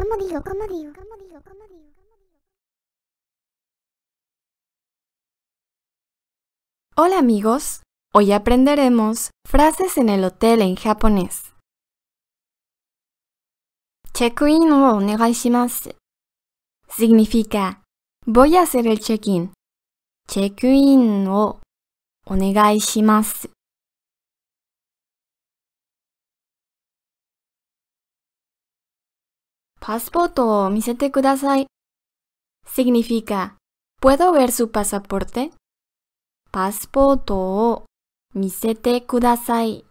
digo? digo? digo? digo? Hola amigos, hoy aprenderemos frases en el hotel en japonés. Check-in o onegaishimasu significa voy a hacer el check-in. Check-in o onegaishimasu Páspoto, misete kudasai. Significa, ¿puedo ver su pasaporte? Páspoto, misete kudasai.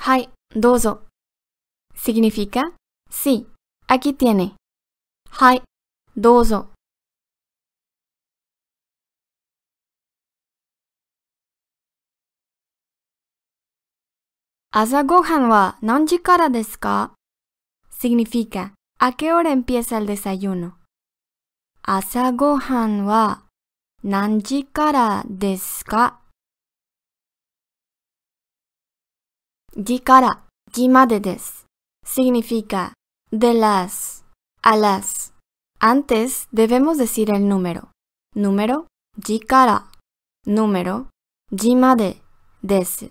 Hai, dozo. Significa, sí, aquí tiene. Hai, dozo. Asagohan wa nanji kara desu ka? Significa, ¿a qué hora empieza el desayuno? Asagohanwa wa nanji kara desu ka? Ji kara, desu. Significa, de las, a las. Antes debemos decir el número. Número, ji kara. Número, ji made desu.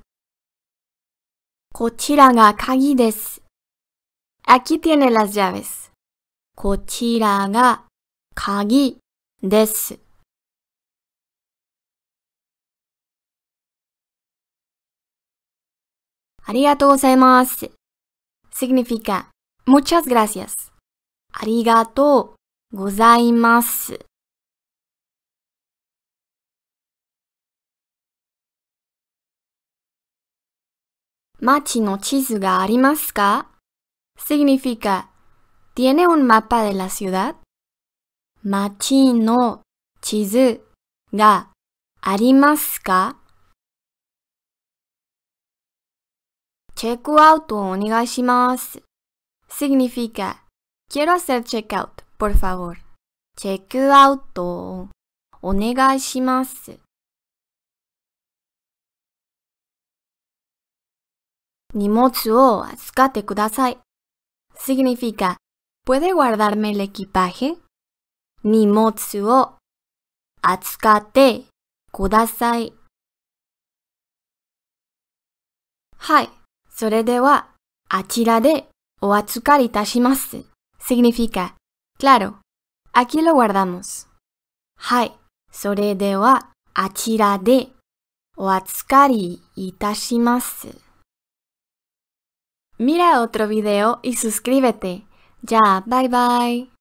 こちらが鍵です。ga q u í tiene las llaves. こちらが鍵です。ありがとうございます。significa muchas gracias. ありがとうございます。街の地図がありますか significa ¿Tiene un mapa de la ciudad? 街の地図がありますかチェックアウトをお願いします。significa quiero hacer checkout, por favor. チェックアウトをお願いします。荷物を預ってください。significa, ¿puede guardarme el equipaje? 荷物を扱ってください。はい。それでは、あちらでお預かりいたします。significa, claro, aquí lo guardamos. はい。それでは、あちらでお預かりいたします。Mira otro video y suscríbete. Ya, bye bye.